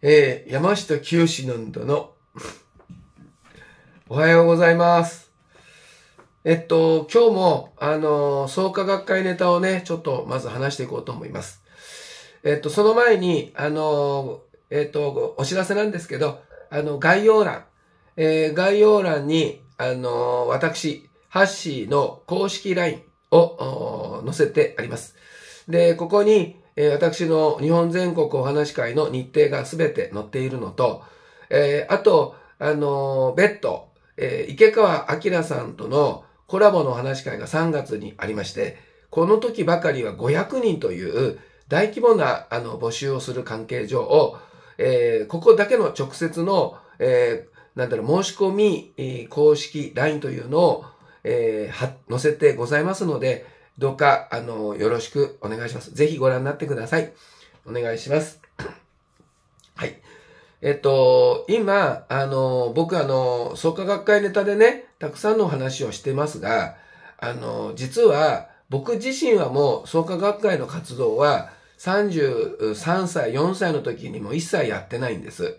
えー、山下清なんだの。おはようございます。えっと、今日も、あのー、創価学会ネタをね、ちょっとまず話していこうと思います。えっと、その前に、あのー、えっと、お知らせなんですけど、あの、概要欄、えー、概要欄に、あの私、ハッシーの公式 LINE を載せてあります。で、ここに、えー、私の日本全国お話会の日程がすべて載っているのと、えー、あと、あのー、ッド、えー、池川明さんとのコラボのお話会が3月にありまして、この時ばかりは500人という大規模なあの募集をする関係上を、えー、ここだけの直接の、えー、なんだろう、申し込み、公式 LINE というのを、えー、は、載せてございますので、どうか、あの、よろしくお願いします。ぜひご覧になってください。お願いします。はい。えっと、今、あの、僕あの、創価学会ネタでね、たくさんのお話をしてますが、あの、実は、僕自身はもう創価学会の活動は33歳、4歳の時にも一切やってないんです。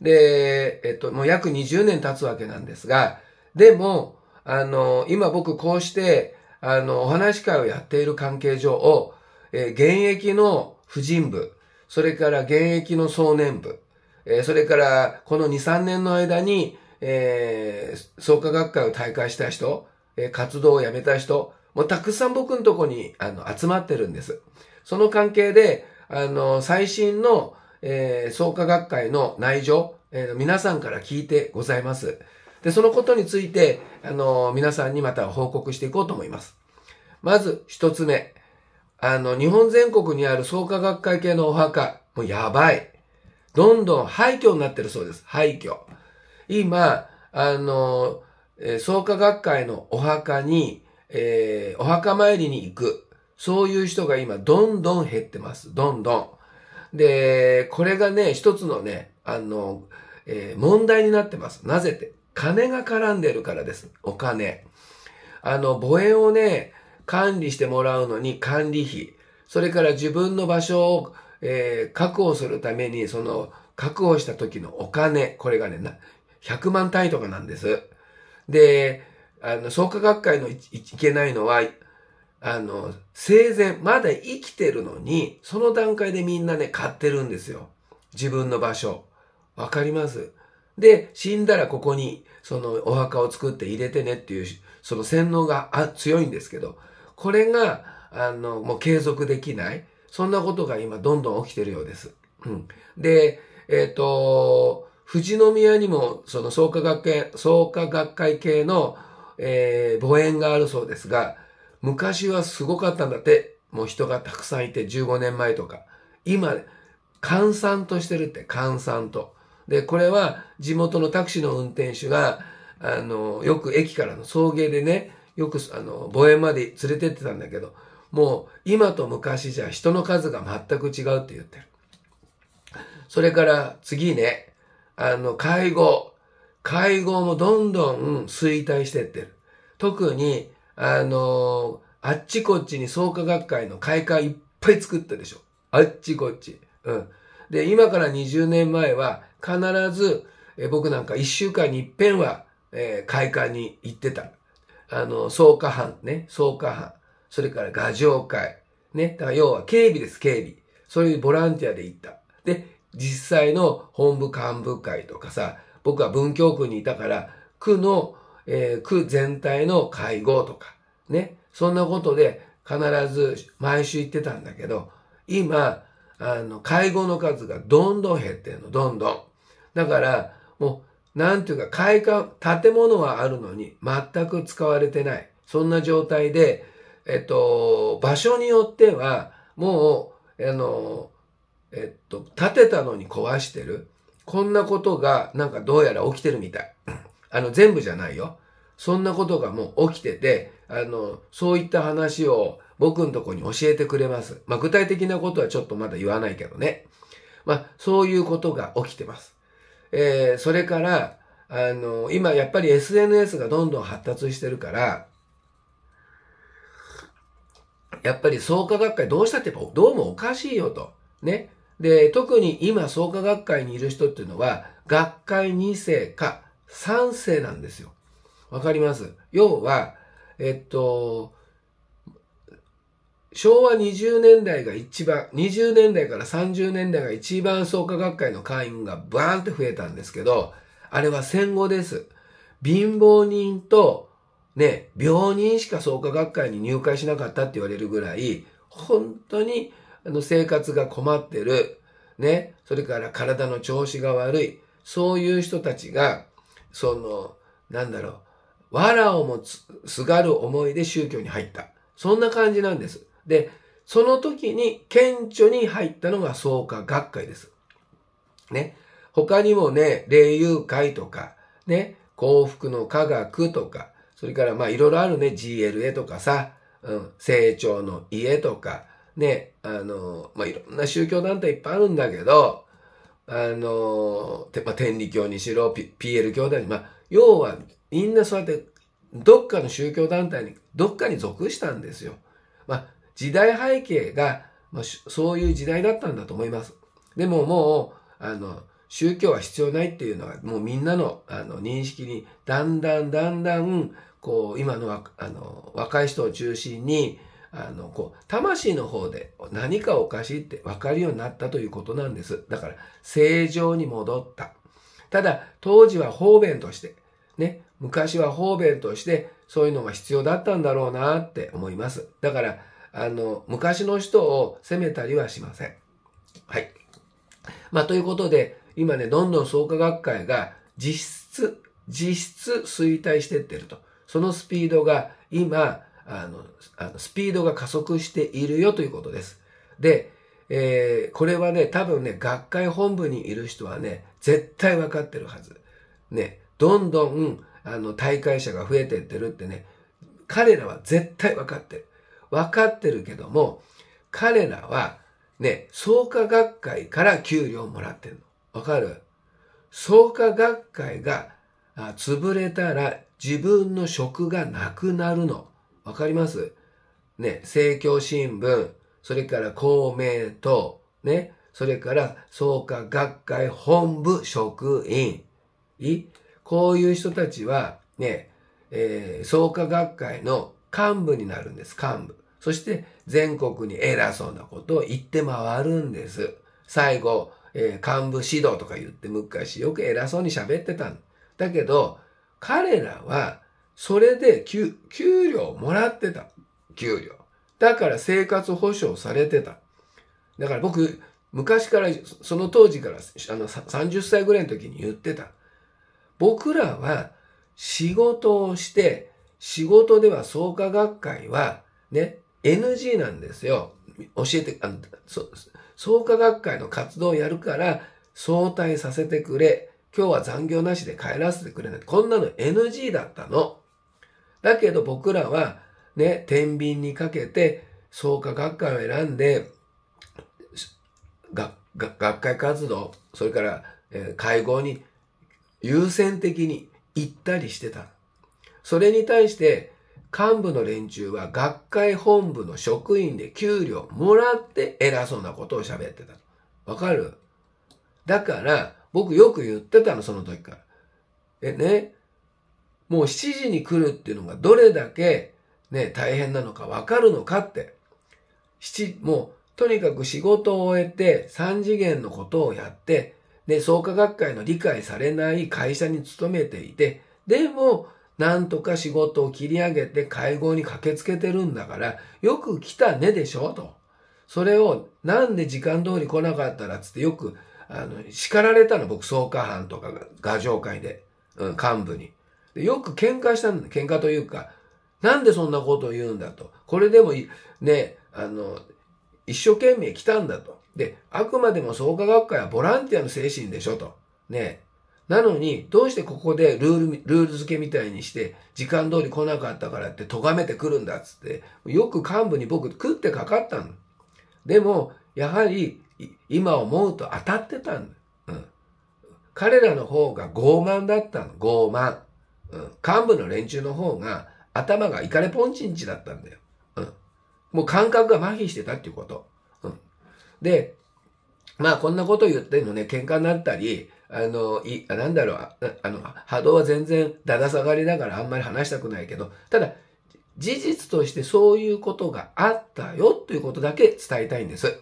で、えっと、もう約20年経つわけなんですが、でも、あの、今僕こうして、あの、お話会をやっている関係上を、えー、現役の婦人部、それから現役の総年部、えー、それからこの2、3年の間に、えー、創価学会を退会した人、えー、活動をやめた人、もうたくさん僕のとこにあの集まってるんです。その関係で、あの、最新の、えー、創価学会の内情、えー、皆さんから聞いてございます。で、そのことについて、あの、皆さんにまた報告していこうと思います。まず、一つ目。あの、日本全国にある創価学会系のお墓、もうやばい。どんどん廃墟になってるそうです。廃墟。今、あの、創価学会のお墓に、えー、お墓参りに行く。そういう人が今、どんどん減ってます。どんどん。で、これがね、一つのね、あの、えー、問題になってます。なぜって。金が絡んでるからです。お金。あの、母園をね、管理してもらうのに管理費。それから自分の場所を、えー、確保するために、その、確保した時のお金。これがね、100万単位とかなんです。で、あの、創価学会のいいけないのは、あの、生前、まだ生きてるのに、その段階でみんなね、買ってるんですよ。自分の場所。わかりますで、死んだらここに、そのお墓を作って入れてねっていう、その洗脳が強いんですけど、これが、あの、もう継続できない。そんなことが今どんどん起きてるようです。うん。で、えっ、ー、と、富士宮にも、その創価学会、創価学会系の、えー、母園があるそうですが、昔はすごかったんだって、もう人がたくさんいて15年前とか。今、閑散としてるって、閑散と。で、これは地元のタクシーの運転手が、あの、よく駅からの送迎でね、よく、あの、母園まで連れてってたんだけど、もう今と昔じゃ人の数が全く違うって言ってる。それから次ね、あの、介護。介護もどんどん衰退してってる。特に、あの、あっちこっちに創価学会の開会いっぱい作ったでしょ。あっちこっち。うん。で、今から20年前は必ず、え僕なんか一週間に一遍は、えー、会館に行ってた。あの、草加班ね、草加班。それから画上会。ね、だから要は警備です、警備。そういうボランティアで行った。で、実際の本部幹部会とかさ、僕は文京区にいたから、区の、えー、区全体の会合とか、ね、そんなことで必ず毎週行ってたんだけど、今、あの、介護の数がどんどん減ってんの、どんどん。だから、もう、なんていうか、会館、建物はあるのに、全く使われてない。そんな状態で、えっと、場所によっては、もう、あの、えっと、建てたのに壊してる。こんなことが、なんかどうやら起きてるみたい。あの、全部じゃないよ。そんなことがもう起きてて、あの、そういった話を、僕のとこに教えてくれます。まあ、具体的なことはちょっとまだ言わないけどね。まあ、そういうことが起きてます。えー、それから、あの、今やっぱり SNS がどんどん発達してるから、やっぱり創価学会どうしたってどうもおかしいよと。ね。で、特に今創価学会にいる人っていうのは、学会2世か3世なんですよ。わかります要は、えっと、昭和20年代が一番、20年代から30年代が一番創価学会の会員がバーンって増えたんですけど、あれは戦後です。貧乏人と、ね、病人しか創価学会に入会しなかったって言われるぐらい、本当に、あの、生活が困ってる、ね、それから体の調子が悪い、そういう人たちが、その、なんだろう、藁をもすがる思いで宗教に入った。そんな感じなんです。で、その時に顕著に入ったのが創価学会です。ね。他にもね、霊友会とか、ね、幸福の科学とか、それからまあいろいろあるね、GLA とかさ、うん、成長の家とか、ね、あの、まあいろんな宗教団体いっぱいあるんだけど、あの、まあ、天理教にしろ、P、PL 教団に、まあ、要はみんなそうやってどっかの宗教団体に、どっかに属したんですよ。まあ時代背景が、まあ、そういう時代だったんだと思います。でももう、あの、宗教は必要ないっていうのは、もうみんなのあの認識に、だんだんだんだん、こう、今のあの若い人を中心に、あの、こう、魂の方で何かおかしいって分かるようになったということなんです。だから、正常に戻った。ただ、当時は方便として、ね、昔は方便として、そういうのが必要だったんだろうなって思います。だから、あの、昔の人を責めたりはしません。はい。まあ、ということで、今ね、どんどん創価学会が実質、実質衰退してってると。そのスピードが今、あの、あのスピードが加速しているよということです。で、えー、これはね、多分ね、学会本部にいる人はね、絶対分かってるはず。ね、どんどん、あの、大会者が増えてってるってね、彼らは絶対分かってる。分かってるけども、彼らはね、創価学会から給料をもらってるの。わかる創価学会が潰れたら自分の職がなくなるの。わかりますね、政教新聞、それから公明党、ね、それから創価学会本部職員。いこういう人たちは、ね、えー、創価学会の幹部になるんです、幹部。そして全国に偉そうなことを言って回るんです。最後、えー、幹部指導とか言って昔よく偉そうに喋ってたんだけど、彼らはそれで給料もらってた。給料。だから生活保障されてた。だから僕、昔から、その当時から、あの、30歳ぐらいの時に言ってた。僕らは仕事をして、仕事では創価学会は、ね、NG なんですよ。教えて、あの、そ創価学会の活動をやるから、早退させてくれ。今日は残業なしで帰らせてくれない。こんなの NG だったの。だけど僕らは、ね、天秤にかけて、創価学会を選んで、学会活動、それから、えー、会合に優先的に行ったりしてた。それに対して、幹部の連中は学会本部の職員で給料もらって偉そうなことを喋ってたと。わかるだから、僕よく言ってたの、その時から。え、ね。もう7時に来るっていうのがどれだけね、大変なのかわかるのかって。七、もう、とにかく仕事を終えて3次元のことをやって、で、創価学会の理解されない会社に勤めていて、でも、なんとか仕事を切り上げて会合に駆けつけてるんだから、よく来たねでしょと。それを、なんで時間通り来なかったらつってよく、あの、叱られたの、僕、創価班とかが、画上会で、うん、幹部に。よく喧嘩したんだ、喧嘩というか、なんでそんなことを言うんだと。これでも、ね、あの、一生懸命来たんだと。で、あくまでも創価学会はボランティアの精神でしょと。ね、なのに、どうしてここでルール、ルール付けみたいにして、時間通り来なかったからって咎めてくるんだっつって、よく幹部に僕食ってかかったの。でも、やはり、今思うと当たってたんだ。うん。彼らの方が傲慢だったの。傲慢。うん。幹部の連中の方が、頭がイカレポンチンチだったんだよ。うん。もう感覚が麻痺してたっていうこと。うん。で、まあこんなこと言ってもね、喧嘩になったり、あの、い、なんだろう、あの、波動は全然だだ下がりだからあんまり話したくないけど、ただ、事実としてそういうことがあったよということだけ伝えたいんです。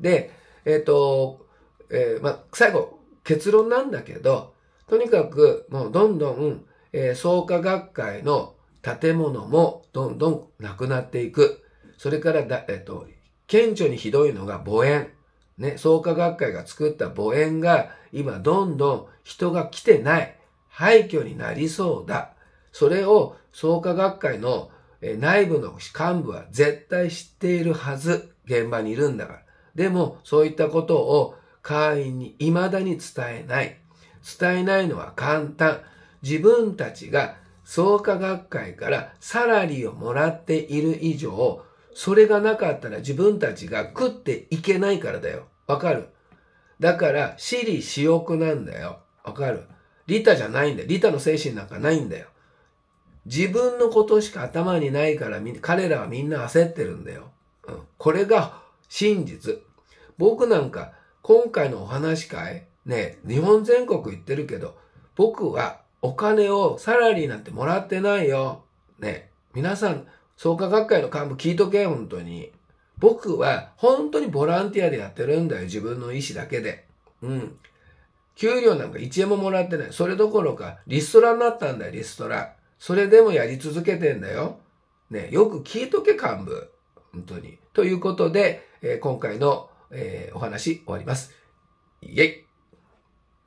で、えっ、ー、と、えー、ま最後、結論なんだけど、とにかく、もうどんどん、えー、創価学会の建物もどんどんなくなっていく。それからだ、えっ、ー、と、顕著にひどいのが母縁。ね、創価学会が作った母園が今どんどん人が来てない。廃墟になりそうだ。それを創価学会の内部の幹部は絶対知っているはず。現場にいるんだから。でも、そういったことを会員に未だに伝えない。伝えないのは簡単。自分たちが創価学会からサラリーをもらっている以上、それがなかったら自分たちが食っていけないからだよ。わかるだから、私利私欲なんだよ。わかるリタじゃないんだよ。リタの精神なんかないんだよ。自分のことしか頭にないから、彼らはみんな焦ってるんだよ。うん、これが真実。僕なんか、今回のお話会、ね、日本全国行ってるけど、僕はお金を、サラリーなんてもらってないよ。ね、皆さん、創価学会の幹部聞いとけ、本当に。僕は本当にボランティアでやってるんだよ、自分の意思だけで。うん。給料なんか1円ももらってない。それどころか、リストラになったんだよ、リストラ。それでもやり続けてんだよ。ね、よく聞いとけ、幹部。本当に。ということで、えー、今回の、えー、お話終わります。イェイ